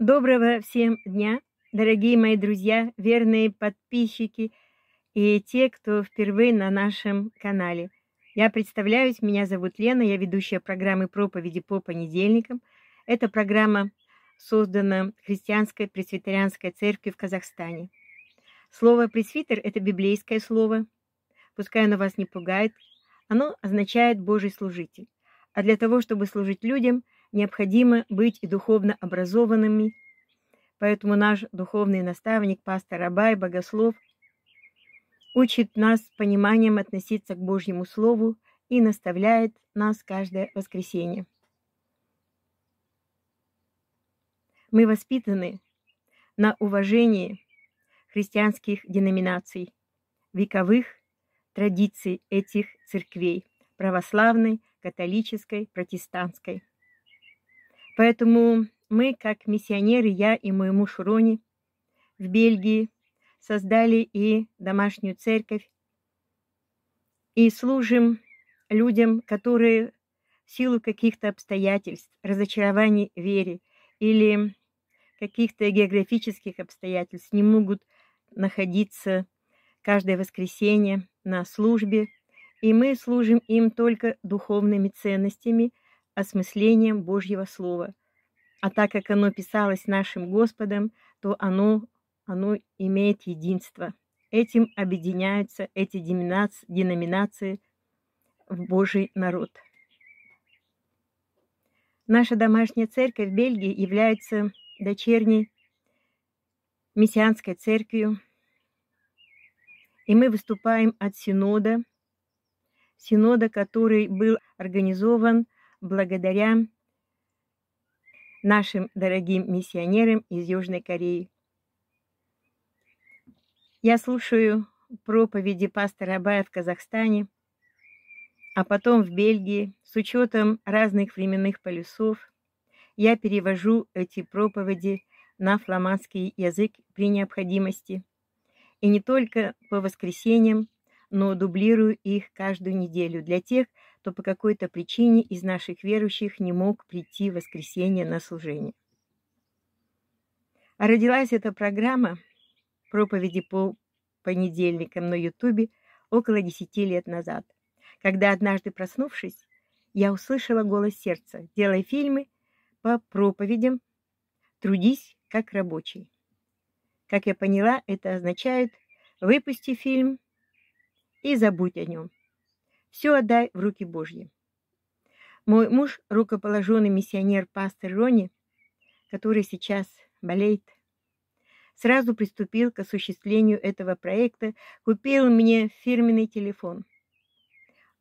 Доброго всем дня, дорогие мои друзья, верные подписчики и те, кто впервые на нашем канале. Я представляюсь, меня зовут Лена, я ведущая программы проповеди по понедельникам. Эта программа создана Христианской Пресвитерианской Церкви в Казахстане. Слово «пресвитер» – это библейское слово. Пускай оно вас не пугает, оно означает «божий служитель». А для того, чтобы служить людям – необходимо быть и духовно образованными. Поэтому наш духовный наставник, пастор Абай, богослов, учит нас пониманием относиться к Божьему Слову и наставляет нас каждое воскресенье. Мы воспитаны на уважении христианских деноминаций, вековых традиций этих церквей – православной, католической, протестантской – Поэтому мы, как миссионеры, я и мой муж Рони в Бельгии создали и домашнюю церковь, и служим людям, которые в силу каких-то обстоятельств, разочарований в вере или каких-то географических обстоятельств не могут находиться каждое воскресенье на службе, и мы служим им только духовными ценностями – осмыслением Божьего Слова. А так как оно писалось нашим Господом, то оно, оно имеет единство. Этим объединяются эти деноминации, в Божий народ. Наша домашняя церковь в Бельгии является дочерней мессианской церковью, и мы выступаем от синода, синода, который был организован благодаря нашим дорогим миссионерам из Южной Кореи. Я слушаю проповеди пастора Абая в Казахстане, а потом в Бельгии с учетом разных временных полюсов. Я перевожу эти проповеди на фламандский язык при необходимости. И не только по воскресеньям, но дублирую их каждую неделю для тех, кто по какой-то причине из наших верующих не мог прийти в воскресенье на служение. А родилась эта программа проповеди по понедельникам на Ютубе около 10 лет назад, когда однажды проснувшись, я услышала голос сердца «Делай фильмы по проповедям, трудись как рабочий». Как я поняла, это означает «выпусти фильм и забудь о нем» все отдай в руки Божьи. Мой муж, рукоположенный миссионер-пастор Рони, который сейчас болеет, сразу приступил к осуществлению этого проекта, купил мне фирменный телефон.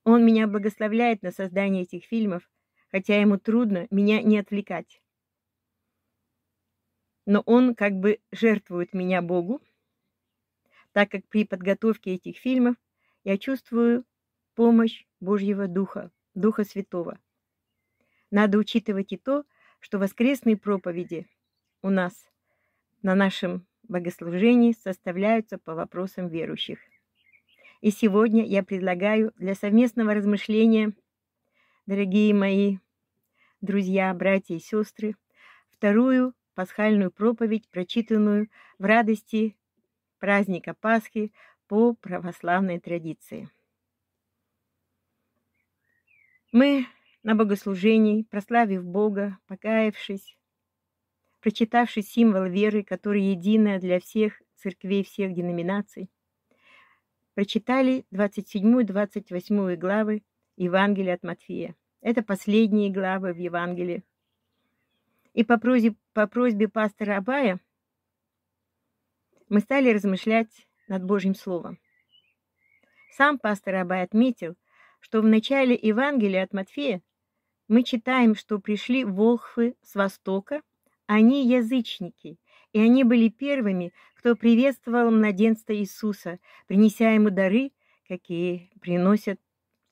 Он меня благословляет на создание этих фильмов, хотя ему трудно меня не отвлекать. Но он как бы жертвует меня Богу, так как при подготовке этих фильмов я чувствую, помощь Божьего Духа, Духа Святого. Надо учитывать и то, что воскресные проповеди у нас на нашем богослужении составляются по вопросам верующих. И сегодня я предлагаю для совместного размышления, дорогие мои друзья, братья и сестры, вторую пасхальную проповедь, прочитанную в радости праздника Пасхи по православной традиции. Мы на богослужении, прославив Бога, покаявшись, прочитавши символ веры, который единая для всех церквей всех деноминаций, прочитали 27-28 главы Евангелия от Матфея. Это последние главы в Евангелии. И по просьбе, по просьбе пастора Абая мы стали размышлять над Божьим Словом. Сам пастор Абай отметил, что в начале Евангелия от Матфея мы читаем, что пришли волхвы с востока, они язычники, и они были первыми, кто приветствовал младенца Иисуса, принеся ему дары, какие приносят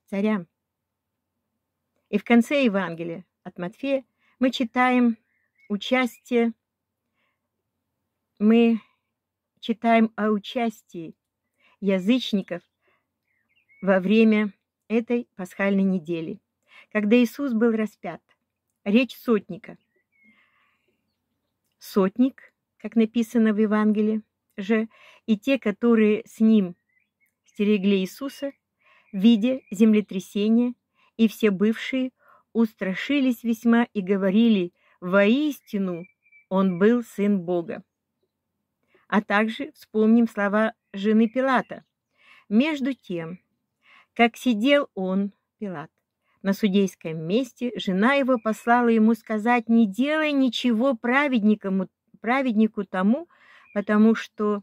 царям. И в конце Евангелия от Матфея мы читаем участие, мы читаем о участии язычников во время этой пасхальной недели, когда Иисус был распят. Речь сотника. Сотник, как написано в Евангелии, же и те, которые с ним стерегли Иисуса, видя землетрясение, и все бывшие устрашились весьма и говорили, «Воистину он был сын Бога». А также вспомним слова жены Пилата. «Между тем, как сидел он, Пилат. На судейском месте жена его послала ему сказать, не делай ничего праведнику, праведнику тому, потому что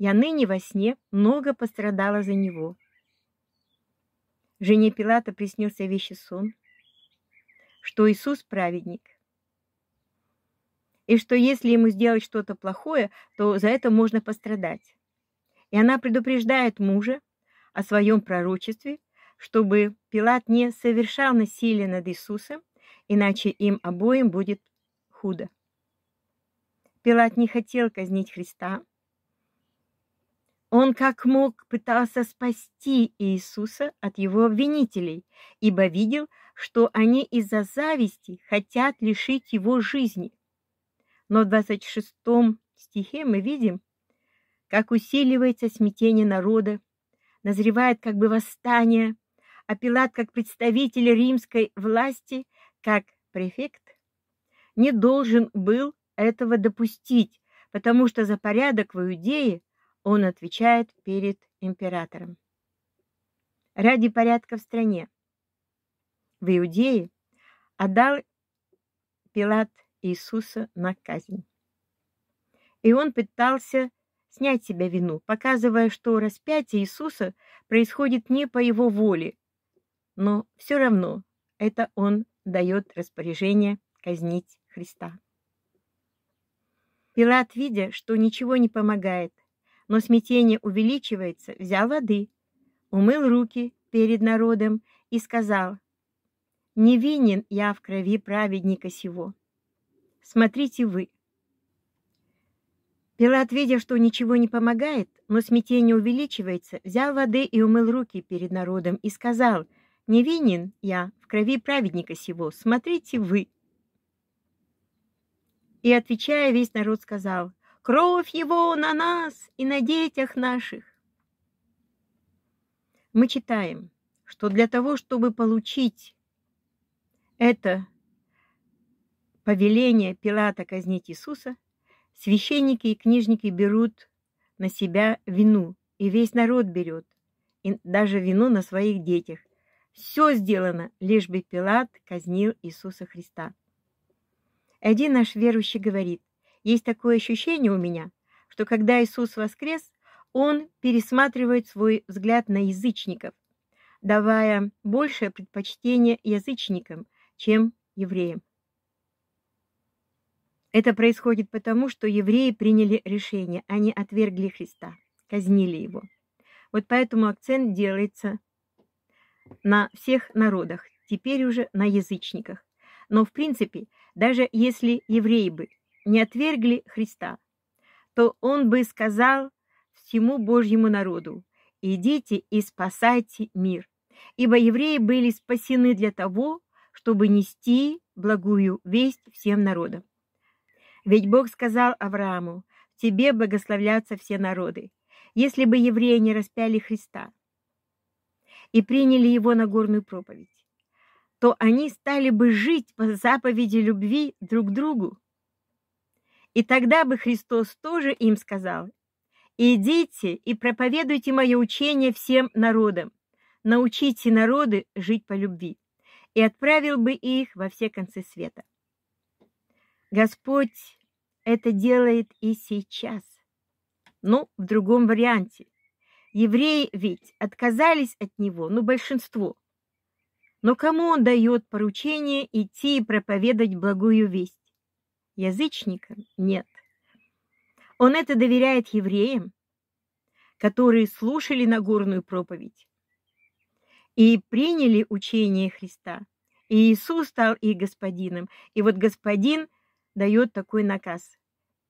я ныне во сне много пострадала за него. Жене Пилата приснился вещи сон, что Иисус праведник, и что если ему сделать что-то плохое, то за это можно пострадать. И она предупреждает мужа, о своем пророчестве, чтобы Пилат не совершал насилие над Иисусом, иначе им обоим будет худо. Пилат не хотел казнить Христа. Он как мог пытался спасти Иисуса от его обвинителей, ибо видел, что они из-за зависти хотят лишить его жизни. Но в 26 стихе мы видим, как усиливается смятение народа назревает как бы восстание, а Пилат как представитель римской власти, как префект, не должен был этого допустить, потому что за порядок в Иудее он отвечает перед императором. Ради порядка в стране. В Иудее отдал Пилат Иисуса на казнь. И он пытался снять с себя вину, показывая, что распятие Иисуса происходит не по его воле, но все равно это он дает распоряжение казнить Христа. Пилат, видя, что ничего не помогает, но смятение увеличивается, взял воды, умыл руки перед народом и сказал, «Невинен я в крови праведника сего. Смотрите вы, Пилат, видя, что ничего не помогает, но смятение увеличивается, взял воды и умыл руки перед народом и сказал, «Невинен я в крови праведника сего, смотрите вы». И, отвечая, весь народ сказал, «Кровь его на нас и на детях наших». Мы читаем, что для того, чтобы получить это повеление Пилата казнить Иисуса – Священники и книжники берут на себя вину, и весь народ берет, и даже вину на своих детях. Все сделано, лишь бы Пилат казнил Иисуса Христа. Один наш верующий говорит, есть такое ощущение у меня, что когда Иисус воскрес, он пересматривает свой взгляд на язычников, давая большее предпочтение язычникам, чем евреям. Это происходит потому, что евреи приняли решение, они отвергли Христа, казнили его. Вот поэтому акцент делается на всех народах, теперь уже на язычниках. Но в принципе, даже если евреи бы не отвергли Христа, то он бы сказал всему Божьему народу, идите и спасайте мир. Ибо евреи были спасены для того, чтобы нести благую весть всем народам. Ведь Бог сказал Аврааму, «Тебе благословлятся все народы», если бы евреи не распяли Христа и приняли его на горную проповедь, то они стали бы жить по заповеди любви друг к другу. И тогда бы Христос тоже им сказал, «Идите и проповедуйте мое учение всем народам, научите народы жить по любви» и отправил бы их во все концы света. Господь это делает и сейчас. Ну, в другом варианте. Евреи ведь отказались от него, ну, большинство. Но кому он дает поручение идти и проповедовать благую весть? Язычникам? Нет. Он это доверяет евреям, которые слушали Нагорную проповедь и приняли учение Христа. И Иисус стал их господином. И вот господин дает такой наказ.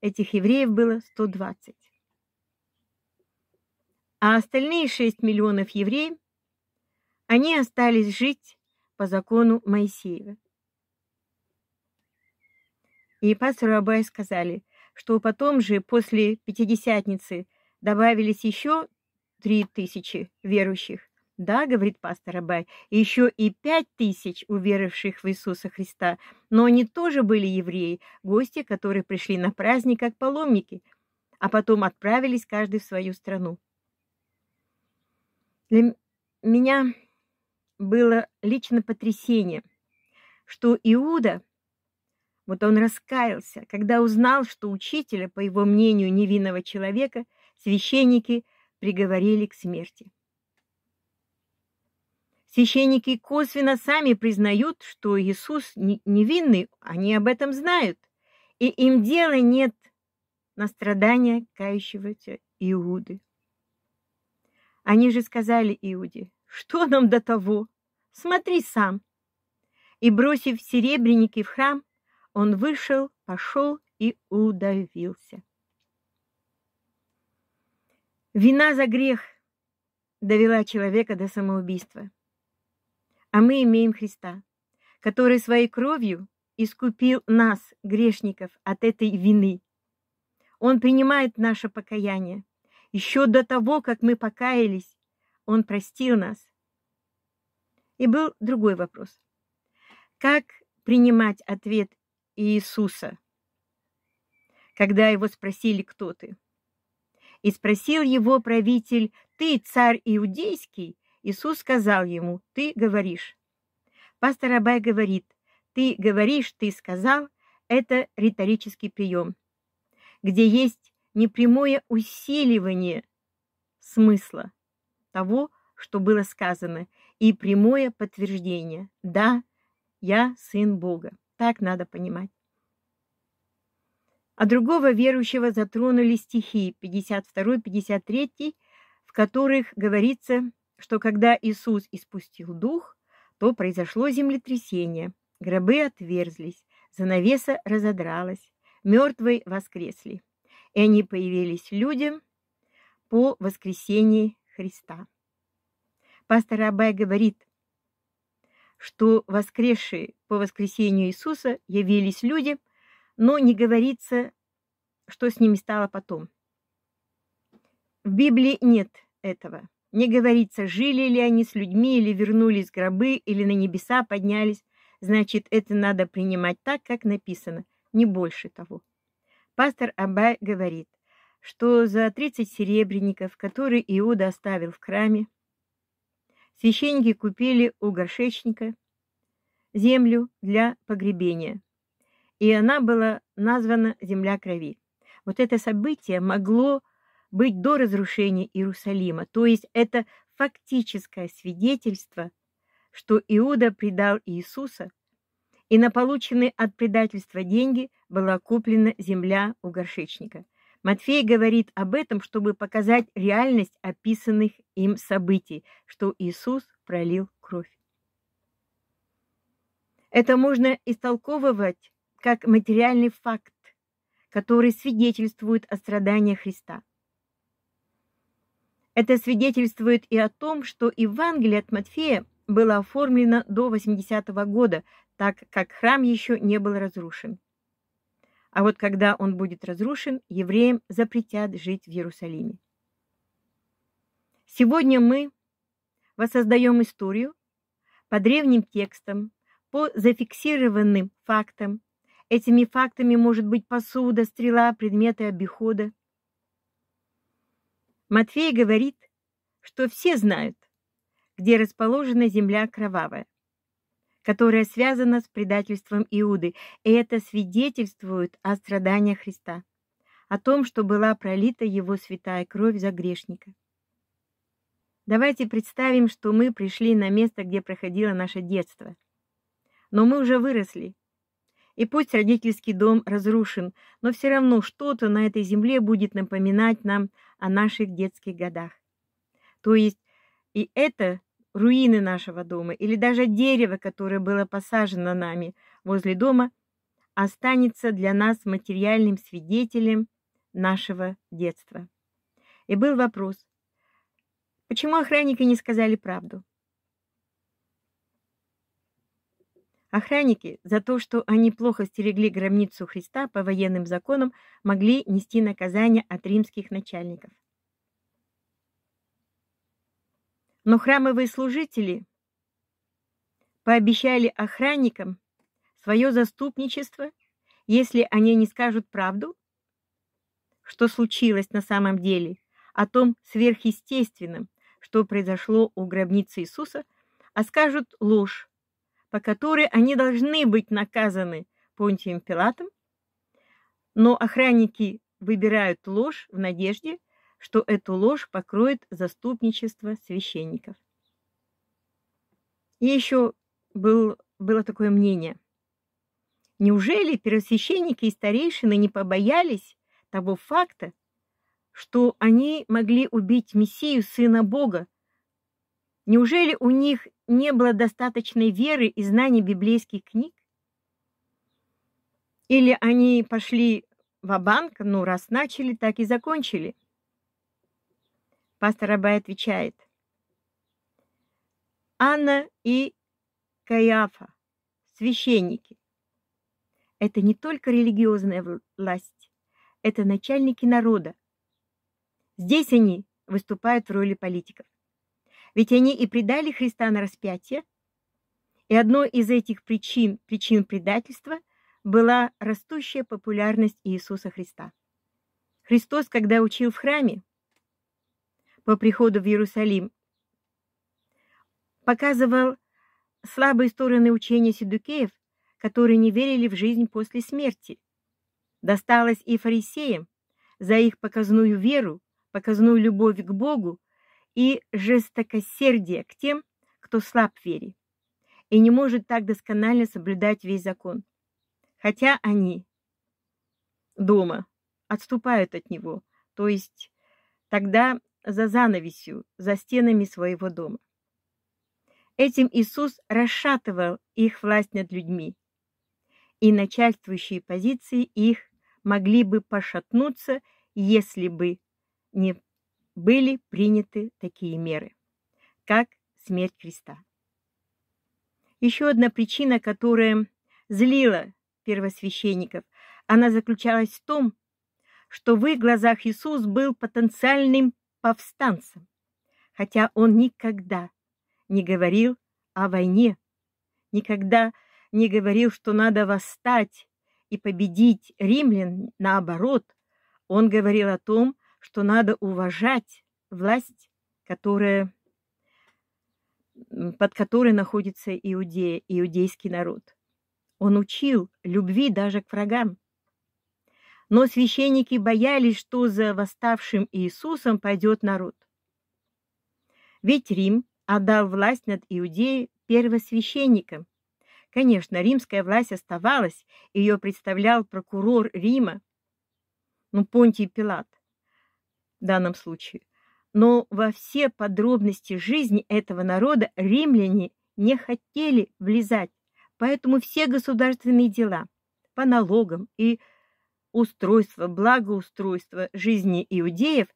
Этих евреев было 120. А остальные 6 миллионов евреев, они остались жить по закону Моисеева. И пастору Абай сказали, что потом же после Пятидесятницы добавились еще три тысячи верующих, да, говорит пастор Абай, еще и пять тысяч уверовавших в Иисуса Христа, но они тоже были евреи, гости, которые пришли на праздник как паломники, а потом отправились каждый в свою страну. Для меня было лично потрясение, что Иуда, вот он раскаялся, когда узнал, что учителя, по его мнению, невинного человека, священники приговорили к смерти. Священники косвенно сами признают, что Иисус невинный, они об этом знают. И им дела нет на страдания кающегося Иуды. Они же сказали Иуде, что нам до того? Смотри сам. И, бросив серебряники в храм, он вышел, пошел и удавился. Вина за грех довела человека до самоубийства а мы имеем Христа, который своей кровью искупил нас, грешников, от этой вины. Он принимает наше покаяние. Еще до того, как мы покаялись, Он простил нас. И был другой вопрос. Как принимать ответ Иисуса, когда его спросили, кто ты? И спросил его правитель, ты царь иудейский? Иисус сказал ему, «Ты говоришь». Пастор Абай говорит, «Ты говоришь, ты сказал» — это риторический прием, где есть непрямое усиливание смысла того, что было сказано, и прямое подтверждение «Да, я сын Бога». Так надо понимать. А другого верующего затронули стихи 52-53, в которых говорится что когда Иисус испустил дух, то произошло землетрясение, гробы отверзлись, занавеса разодралась, мертвые воскресли, и они появились людям по воскресении Христа. Пастор Абай говорит, что воскресшие по воскресению Иисуса явились людям, но не говорится, что с ними стало потом. В Библии нет этого – не говорится, жили ли они с людьми, или вернулись в гробы, или на небеса поднялись. Значит, это надо принимать так, как написано, не больше того. Пастор Абай говорит, что за 30 серебряников, которые Иуда оставил в храме, священники купили у горшечника землю для погребения. И она была названа «Земля крови». Вот это событие могло быть до разрушения Иерусалима, то есть это фактическое свидетельство, что Иуда предал Иисуса, и на полученные от предательства деньги была куплена земля у горшечника. Матфей говорит об этом, чтобы показать реальность описанных им событий, что Иисус пролил кровь. Это можно истолковывать как материальный факт, который свидетельствует о страданиях Христа – это свидетельствует и о том, что Евангелие от Матфея было оформлено до 80 -го года, так как храм еще не был разрушен. А вот когда он будет разрушен, евреям запретят жить в Иерусалиме. Сегодня мы воссоздаем историю по древним текстам, по зафиксированным фактам. Этими фактами может быть посуда, стрела, предметы обихода – Матфей говорит, что все знают, где расположена земля кровавая, которая связана с предательством Иуды, и это свидетельствует о страданиях Христа, о том, что была пролита его святая кровь за грешника. Давайте представим, что мы пришли на место, где проходило наше детство. Но мы уже выросли, и пусть родительский дом разрушен, но все равно что-то на этой земле будет напоминать нам о наших детских годах. То есть и это руины нашего дома, или даже дерево, которое было посажено нами возле дома, останется для нас материальным свидетелем нашего детства. И был вопрос, почему охранники не сказали правду? Охранники за то, что они плохо стерегли гробницу Христа по военным законам, могли нести наказание от римских начальников. Но храмовые служители пообещали охранникам свое заступничество, если они не скажут правду, что случилось на самом деле, о том сверхъестественном, что произошло у гробницы Иисуса, а скажут ложь, по которой они должны быть наказаны Понтием Пилатом, но охранники выбирают ложь в надежде, что эту ложь покроет заступничество священников. И еще был, было такое мнение. Неужели первосвященники и старейшины не побоялись того факта, что они могли убить Мессию, Сына Бога, Неужели у них не было достаточной веры и знаний библейских книг? Или они пошли в банк ну, раз начали, так и закончили? Пастор Абай отвечает. Анна и Каиафа, священники. Это не только религиозная власть, это начальники народа. Здесь они выступают в роли политиков. Ведь они и предали Христа на распятие, и одной из этих причин, причин предательства, была растущая популярность Иисуса Христа. Христос, когда учил в храме по приходу в Иерусалим, показывал слабые стороны учения Седукеев, которые не верили в жизнь после смерти. Досталось и фарисеям за их показную веру, показную любовь к Богу и жестокосердие к тем, кто слаб в вере и не может так досконально соблюдать весь закон. Хотя они дома отступают от него, то есть тогда за занавесью, за стенами своего дома. Этим Иисус расшатывал их власть над людьми, и начальствующие позиции их могли бы пошатнуться, если бы не были приняты такие меры, как смерть Христа. Еще одна причина, которая злила первосвященников, она заключалась в том, что в их глазах Иисус был потенциальным повстанцем, хотя он никогда не говорил о войне, никогда не говорил, что надо восстать и победить римлян. Наоборот, он говорил о том, что надо уважать власть, которая, под которой находится иудея, иудейский народ. Он учил любви даже к врагам. Но священники боялись, что за восставшим Иисусом пойдет народ. Ведь Рим отдал власть над Иудеей первосвященникам. Конечно, римская власть оставалась, ее представлял прокурор Рима, ну, Понтий Пилат в данном случае. Но во все подробности жизни этого народа римляне не хотели влезать, поэтому все государственные дела по налогам и устройство, благоустройство жизни иудеев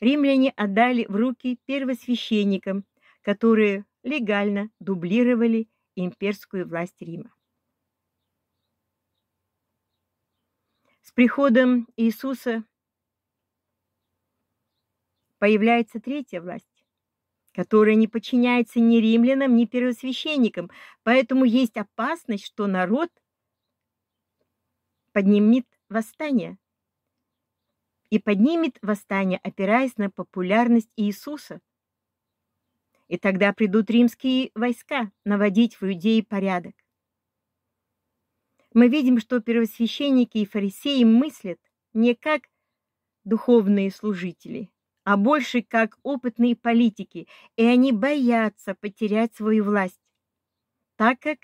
римляне отдали в руки первосвященникам, которые легально дублировали имперскую власть Рима. С приходом Иисуса появляется третья власть, которая не подчиняется ни римлянам, ни первосвященникам, поэтому есть опасность, что народ поднимет восстание. И поднимет восстание, опираясь на популярность Иисуса. И тогда придут римские войска наводить в людей порядок. Мы видим, что первосвященники и фарисеи мыслят не как духовные служители – а больше как опытные политики, и они боятся потерять свою власть, так как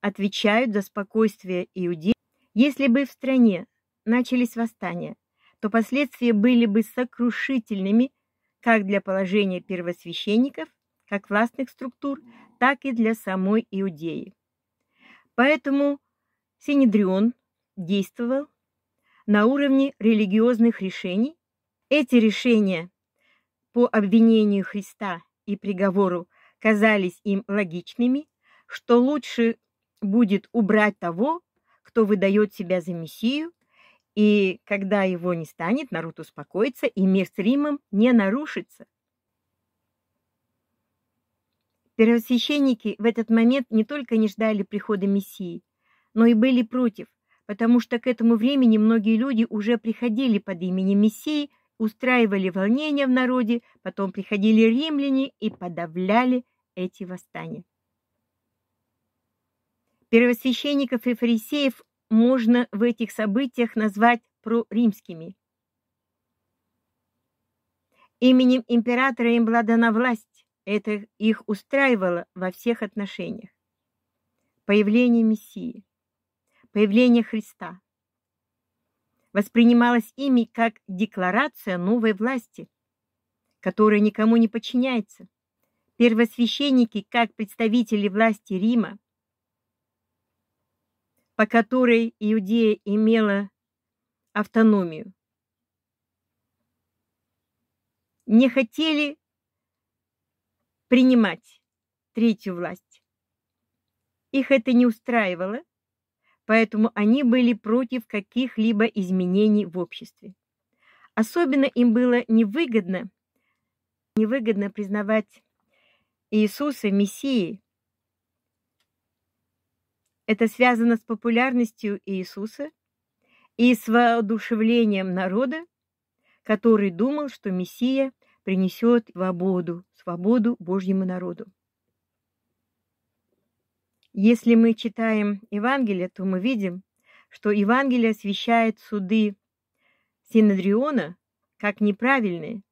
отвечают за спокойствие иудеев. Если бы в стране начались восстания, то последствия были бы сокрушительными как для положения первосвященников, как властных структур, так и для самой Иудеи. Поэтому Синедрион действовал на уровне религиозных решений эти решения по обвинению Христа и приговору казались им логичными, что лучше будет убрать того, кто выдает себя за Мессию, и когда его не станет, народ успокоится, и мир с Римом не нарушится. Первосвященники в этот момент не только не ждали прихода Мессии, но и были против, потому что к этому времени многие люди уже приходили под именем Мессии, устраивали волнения в народе, потом приходили римляне и подавляли эти восстания. Первосвященников и фарисеев можно в этих событиях назвать проримскими. Именем императора им была дана власть, это их устраивало во всех отношениях. Появление Мессии, появление Христа – воспринималась ими как декларация новой власти, которая никому не подчиняется. Первосвященники, как представители власти Рима, по которой Иудея имела автономию, не хотели принимать третью власть. Их это не устраивало, поэтому они были против каких-либо изменений в обществе. Особенно им было невыгодно, невыгодно признавать Иисуса Мессией. Это связано с популярностью Иисуса и с воодушевлением народа, который думал, что Мессия принесет свободу, свободу Божьему народу. Если мы читаем Евангелие, то мы видим, что Евангелие освещает суды Синодриона как неправильные.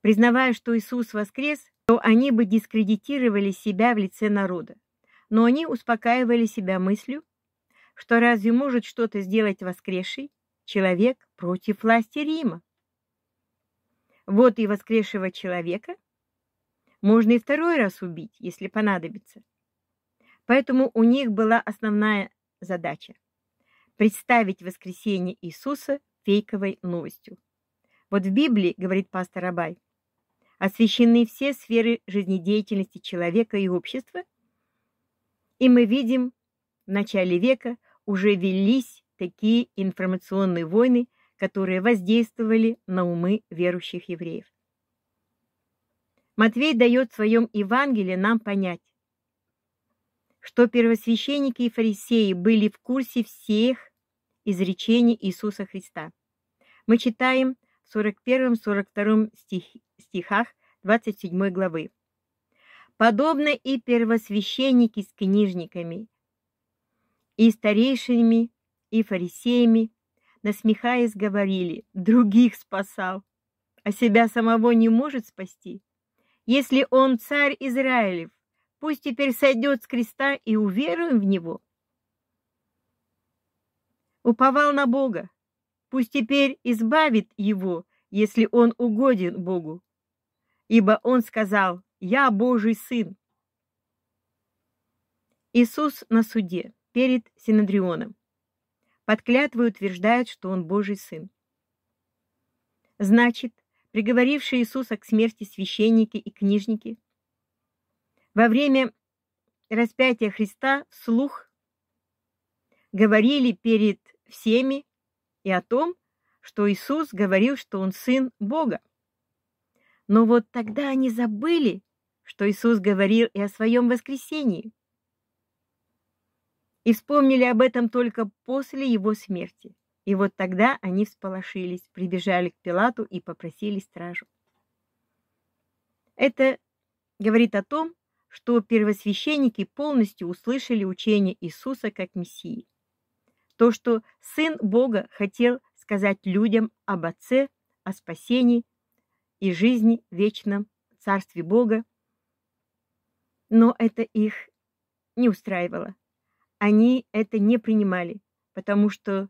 Признавая, что Иисус воскрес, то они бы дискредитировали себя в лице народа. Но они успокаивали себя мыслью, что разве может что-то сделать воскресший человек против власти Рима? Вот и воскресшего человека можно и второй раз убить, если понадобится. Поэтому у них была основная задача – представить воскресение Иисуса фейковой новостью. Вот в Библии, говорит пастор Абай, освящены все сферы жизнедеятельности человека и общества, и мы видим, в начале века уже велись такие информационные войны, которые воздействовали на умы верующих евреев. Матвей дает в своем Евангелии нам понять, что первосвященники и фарисеи были в курсе всех изречений Иисуса Христа. Мы читаем в 41-42 стих, стихах 27 главы. Подобно и первосвященники с книжниками, и старейшинами, и фарисеями, насмехаясь, говорили, других спасал, а себя самого не может спасти. Если он царь Израилев, Пусть теперь сойдет с креста и уверуем в него. Уповал на Бога. Пусть теперь избавит его, если он угоден Богу. Ибо он сказал, «Я Божий Сын». Иисус на суде перед Синодрионом. Под клятвой утверждает, что он Божий Сын. Значит, приговорившие Иисуса к смерти священники и книжники – во время распятия Христа вслух говорили перед всеми и о том, что Иисус говорил, что Он Сын Бога. Но вот тогда они забыли, что Иисус говорил и о своем воскресении. И вспомнили об этом только после Его смерти. И вот тогда они всполошились, прибежали к Пилату и попросили стражу. Это говорит о том, что первосвященники полностью услышали учение Иисуса как Мессии. То, что Сын Бога хотел сказать людям об Отце, о спасении и жизни вечном Царстве Бога, но это их не устраивало. Они это не принимали, потому что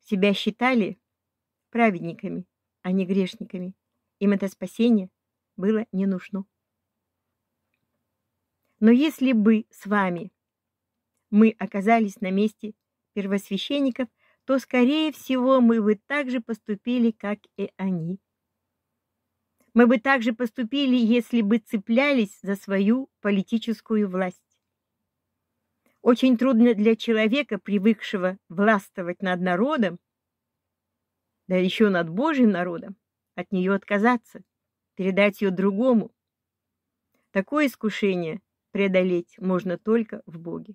себя считали праведниками, а не грешниками. Им это спасение было не нужно. Но если бы с вами мы оказались на месте первосвященников, то, скорее всего, мы бы так же поступили, как и они. Мы бы так же поступили, если бы цеплялись за свою политическую власть. Очень трудно для человека, привыкшего властвовать над народом, да еще над Божьим народом, от нее отказаться, передать ее другому. Такое искушение – преодолеть можно только в Боге.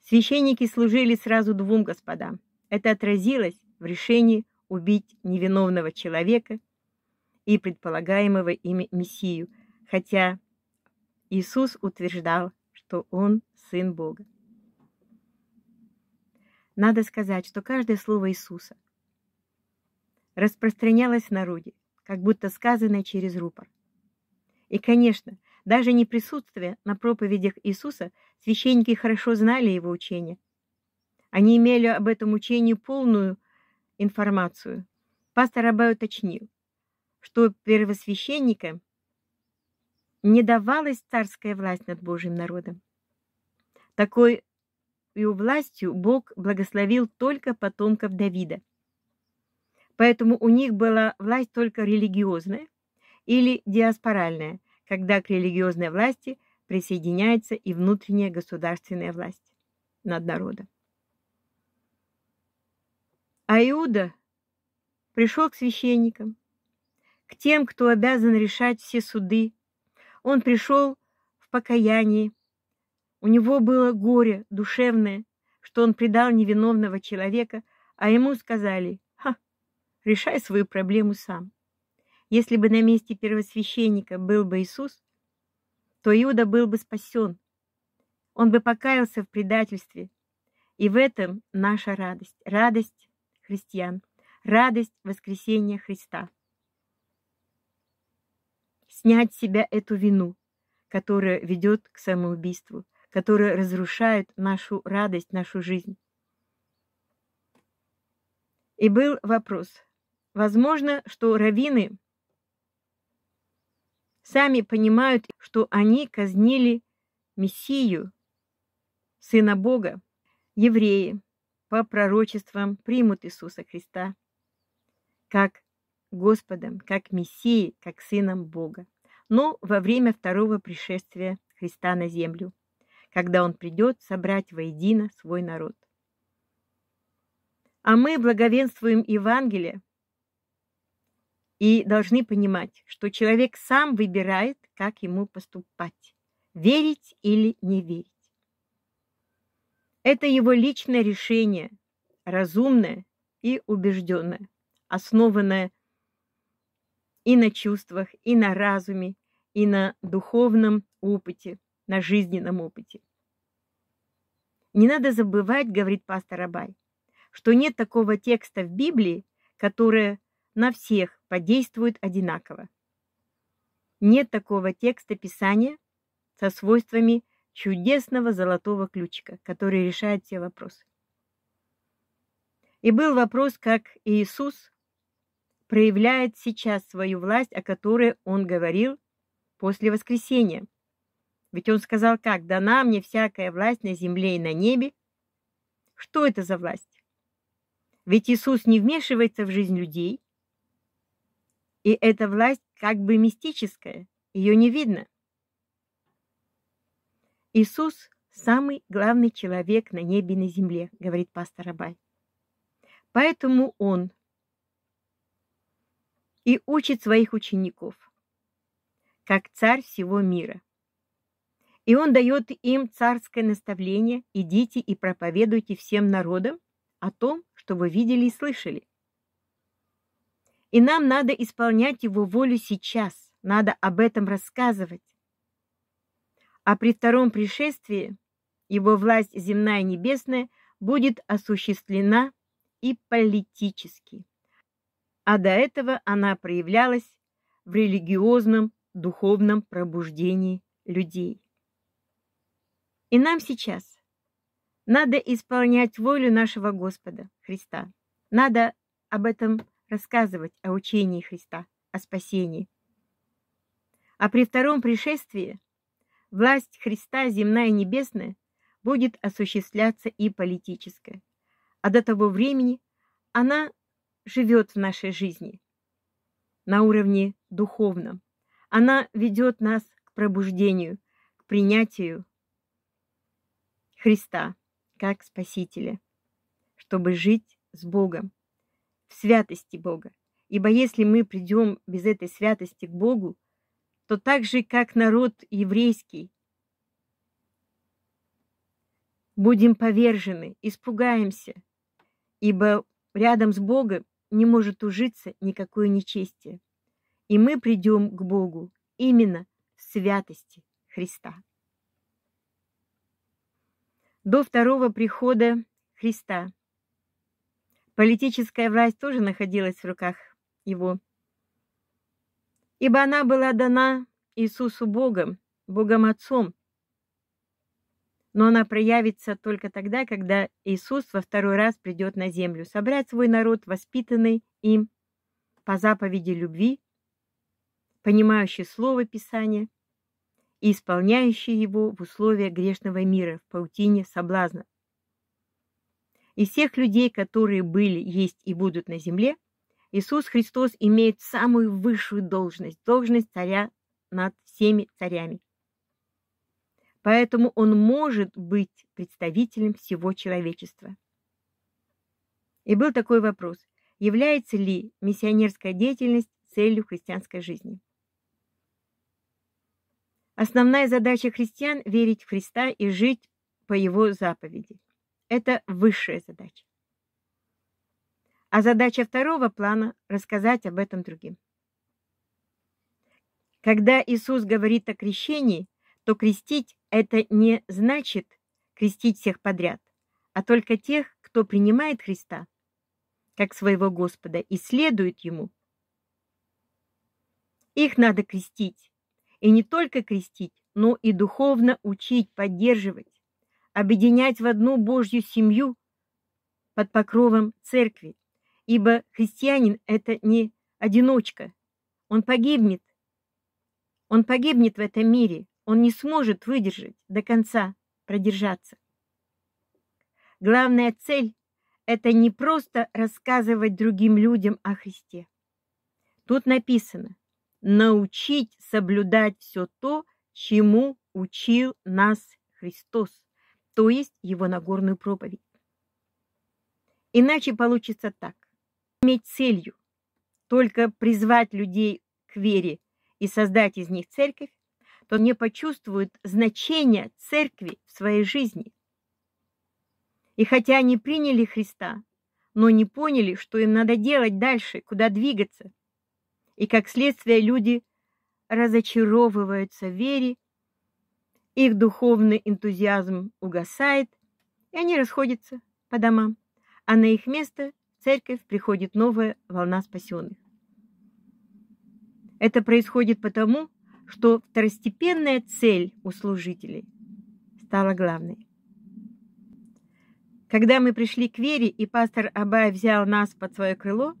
Священники служили сразу двум господам. Это отразилось в решении убить невиновного человека и предполагаемого ими Мессию, хотя Иисус утверждал, что он сын Бога. Надо сказать, что каждое слово Иисуса распространялось в народе, как будто сказанное через рупор. И, конечно, даже не присутствуя на проповедях Иисуса, священники хорошо знали его учение. Они имели об этом учении полную информацию. Пастор Абай уточнил, что первосвященникам не давалась царская власть над Божьим народом. Такой и властью Бог благословил только потомков Давида. Поэтому у них была власть только религиозная или диаспоральная – когда к религиозной власти присоединяется и внутренняя государственная власть над народом. А Иуда пришел к священникам, к тем, кто обязан решать все суды. Он пришел в покаянии. У него было горе душевное, что он предал невиновного человека, а ему сказали, «Ха, решай свою проблему сам». Если бы на месте первосвященника был бы Иисус, то Иуда был бы спасен. Он бы покаялся в предательстве. И в этом наша радость, радость христиан, радость воскресения Христа. Снять с себя эту вину, которая ведет к самоубийству, которая разрушает нашу радость, нашу жизнь. И был вопрос. Возможно, что раввины сами понимают, что они казнили Мессию, Сына Бога. Евреи по пророчествам примут Иисуса Христа как Господом, как Мессией, как Сыном Бога. Но во время второго пришествия Христа на землю, когда Он придет собрать воедино свой народ. А мы благовенствуем Евангелие, и должны понимать, что человек сам выбирает, как ему поступать, верить или не верить. Это его личное решение, разумное и убежденное, основанное и на чувствах, и на разуме, и на духовном опыте, на жизненном опыте. Не надо забывать, говорит пастор Абай, что нет такого текста в Библии, которое на всех подействуют одинаково. Нет такого текста Писания со свойствами чудесного золотого ключика, который решает все вопросы. И был вопрос, как Иисус проявляет сейчас свою власть, о которой он говорил после воскресения. Ведь он сказал как? «Дана мне всякая власть на земле и на небе». Что это за власть? Ведь Иисус не вмешивается в жизнь людей, и эта власть как бы мистическая, ее не видно. Иисус – самый главный человек на небе и на земле, говорит пастор Абай. Поэтому он и учит своих учеников, как царь всего мира. И он дает им царское наставление «Идите и проповедуйте всем народам о том, что вы видели и слышали». И нам надо исполнять его волю сейчас, надо об этом рассказывать. А при втором пришествии его власть земная и небесная будет осуществлена и политически. А до этого она проявлялась в религиозном, духовном пробуждении людей. И нам сейчас надо исполнять волю нашего Господа Христа. Надо об этом рассказывать о учении Христа, о спасении. А при втором пришествии власть Христа, земная и небесная, будет осуществляться и политическая. А до того времени она живет в нашей жизни на уровне духовном. Она ведет нас к пробуждению, к принятию Христа как Спасителя, чтобы жить с Богом, в святости Бога. Ибо если мы придем без этой святости к Богу, то так же, как народ еврейский, будем повержены, испугаемся, ибо рядом с Богом не может ужиться никакое нечестие. И мы придем к Богу именно в святости Христа. До второго прихода Христа – Политическая власть тоже находилась в руках его, ибо она была дана Иисусу Богом, Богом Отцом. Но она проявится только тогда, когда Иисус во второй раз придет на землю, собрать свой народ, воспитанный им по заповеди любви, понимающий Слово Писания и исполняющий его в условиях грешного мира, в паутине соблазна. Из всех людей, которые были, есть и будут на земле, Иисус Христос имеет самую высшую должность, должность царя над всеми царями. Поэтому он может быть представителем всего человечества. И был такой вопрос, является ли миссионерская деятельность целью христианской жизни? Основная задача христиан – верить в Христа и жить по его заповеди – это высшая задача. А задача второго плана – рассказать об этом другим. Когда Иисус говорит о крещении, то крестить – это не значит крестить всех подряд, а только тех, кто принимает Христа как своего Господа и следует Ему. Их надо крестить. И не только крестить, но и духовно учить, поддерживать объединять в одну Божью семью под покровом церкви, ибо христианин – это не одиночка. Он погибнет. Он погибнет в этом мире. Он не сможет выдержать до конца, продержаться. Главная цель – это не просто рассказывать другим людям о Христе. Тут написано «научить соблюдать все то, чему учил нас Христос» то есть его Нагорную проповедь. Иначе получится так. Иметь целью только призвать людей к вере и создать из них церковь, то не почувствуют значения церкви в своей жизни. И хотя они приняли Христа, но не поняли, что им надо делать дальше, куда двигаться. И как следствие люди разочаровываются в вере их духовный энтузиазм угасает, и они расходятся по домам, а на их место в церковь приходит новая волна спасенных. Это происходит потому, что второстепенная цель у служителей стала главной. Когда мы пришли к вере, и пастор Абай взял нас под свое крыло,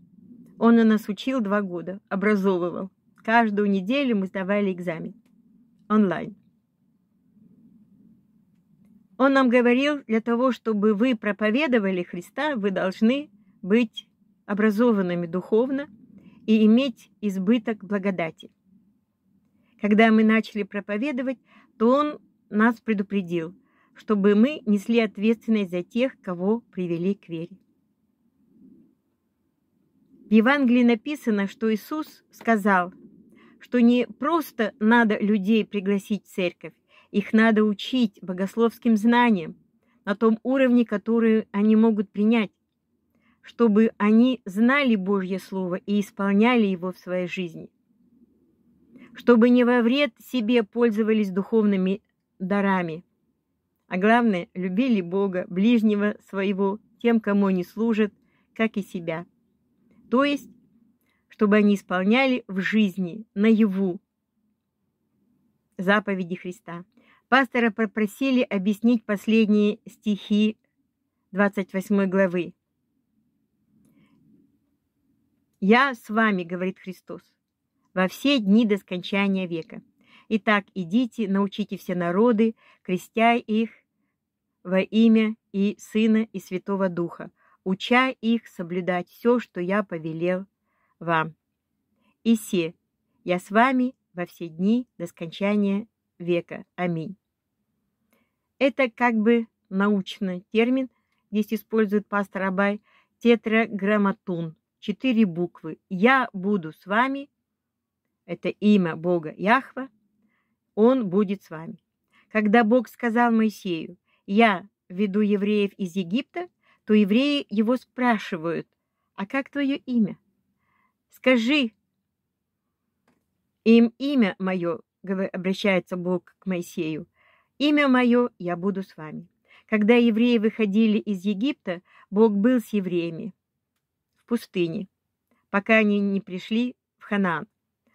он у нас учил два года, образовывал. Каждую неделю мы сдавали экзамен онлайн. Он нам говорил, для того, чтобы вы проповедовали Христа, вы должны быть образованными духовно и иметь избыток благодати. Когда мы начали проповедовать, то он нас предупредил, чтобы мы несли ответственность за тех, кого привели к вере. В Евангелии написано, что Иисус сказал, что не просто надо людей пригласить в церковь, их надо учить богословским знаниям на том уровне, который они могут принять, чтобы они знали Божье Слово и исполняли его в своей жизни, чтобы не во вред себе пользовались духовными дарами, а главное, любили Бога, ближнего своего, тем, кому они служат, как и себя. То есть, чтобы они исполняли в жизни, наяву, заповеди Христа – Пастора попросили объяснить последние стихи 28 главы. «Я с вами, — говорит Христос, — во все дни до скончания века. Итак, идите, научите все народы, крестя их во имя и Сына, и Святого Духа, уча их соблюдать все, что я повелел вам. И се, я с вами во все дни до скончания века. Аминь. Это как бы научный термин. Здесь использует пастор Абай тетраграмматон. Четыре буквы. Я буду с вами. Это имя Бога Яхва. Он будет с вами. Когда Бог сказал Моисею, я веду евреев из Египта, то евреи его спрашивают, а как твое имя? Скажи им имя мое, обращается Бог к Моисею, Имя мое, я буду с вами. Когда евреи выходили из Египта, Бог был с евреями в пустыне, пока они не пришли в Ханан,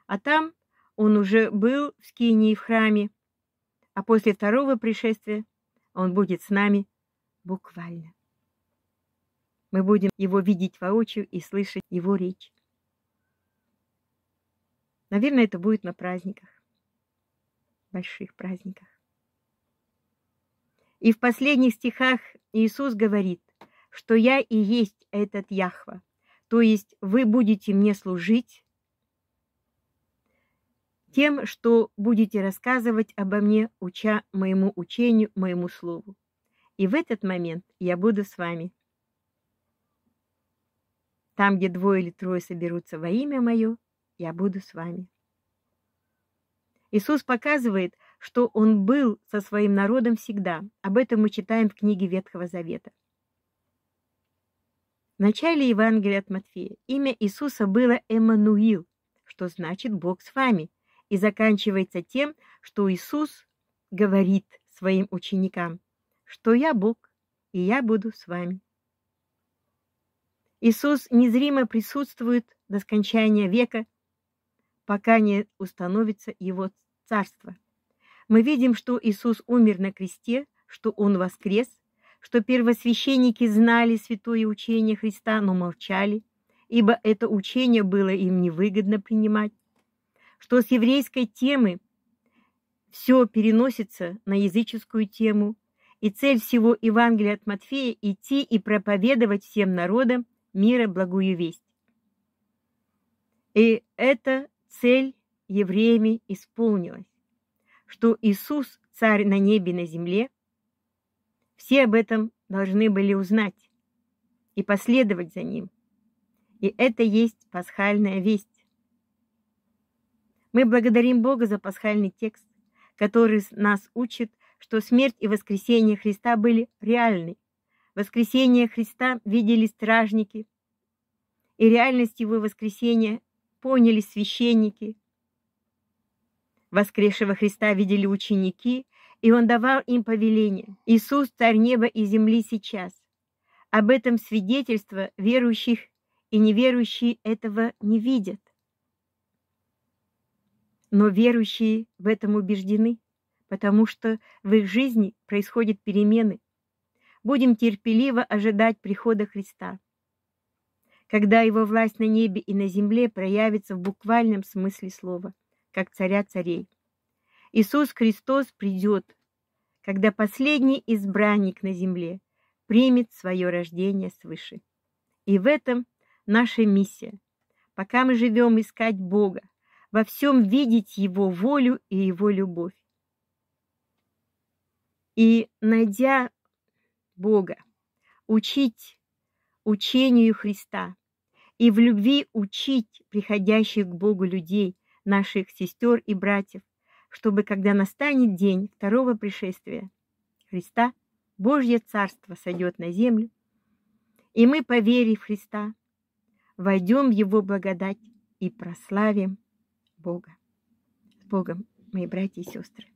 А там он уже был в Скинии в храме, а после второго пришествия он будет с нами буквально. Мы будем его видеть воочию и слышать его речь. Наверное, это будет на праздниках, больших праздниках. И в последних стихах Иисус говорит, что я и есть этот Яхва, то есть вы будете мне служить тем, что будете рассказывать обо мне, уча моему учению, моему слову. И в этот момент я буду с вами. Там, где двое или трое соберутся во имя мое, я буду с вами. Иисус показывает, что он был со своим народом всегда. Об этом мы читаем в книге Ветхого Завета. В начале Евангелия от Матфея имя Иисуса было Эммануил, что значит «Бог с вами», и заканчивается тем, что Иисус говорит своим ученикам, что «Я Бог, и я буду с вами». Иисус незримо присутствует до скончания века, пока не установится Его царство – мы видим, что Иисус умер на кресте, что Он воскрес, что первосвященники знали святое учение Христа, но молчали, ибо это учение было им невыгодно принимать, что с еврейской темы все переносится на языческую тему, и цель всего Евангелия от Матфея – идти и проповедовать всем народам мира благую весть. И эта цель евреями исполнилась что Иисус – царь на небе и на земле, все об этом должны были узнать и последовать за ним. И это есть пасхальная весть. Мы благодарим Бога за пасхальный текст, который нас учит, что смерть и воскресение Христа были реальны. Воскресение Христа видели стражники, и реальность Его воскресения поняли священники – Воскресшего Христа видели ученики, и Он давал им повеление. Иисус – царь неба и земли сейчас. Об этом свидетельство верующих и неверующие этого не видят. Но верующие в этом убеждены, потому что в их жизни происходят перемены. Будем терпеливо ожидать прихода Христа, когда Его власть на небе и на земле проявится в буквальном смысле слова – как царя царей. Иисус Христос придет, когда последний избранник на земле примет свое рождение свыше. И в этом наша миссия. Пока мы живем искать Бога, во всем видеть Его волю и Его любовь. И, найдя Бога, учить учению Христа и в любви учить приходящих к Богу людей – наших сестер и братьев, чтобы, когда настанет день второго пришествия Христа, Божье Царство сойдет на землю, и мы, поверив в Христа, войдем в Его благодать и прославим Бога. С Богом, мои братья и сестры!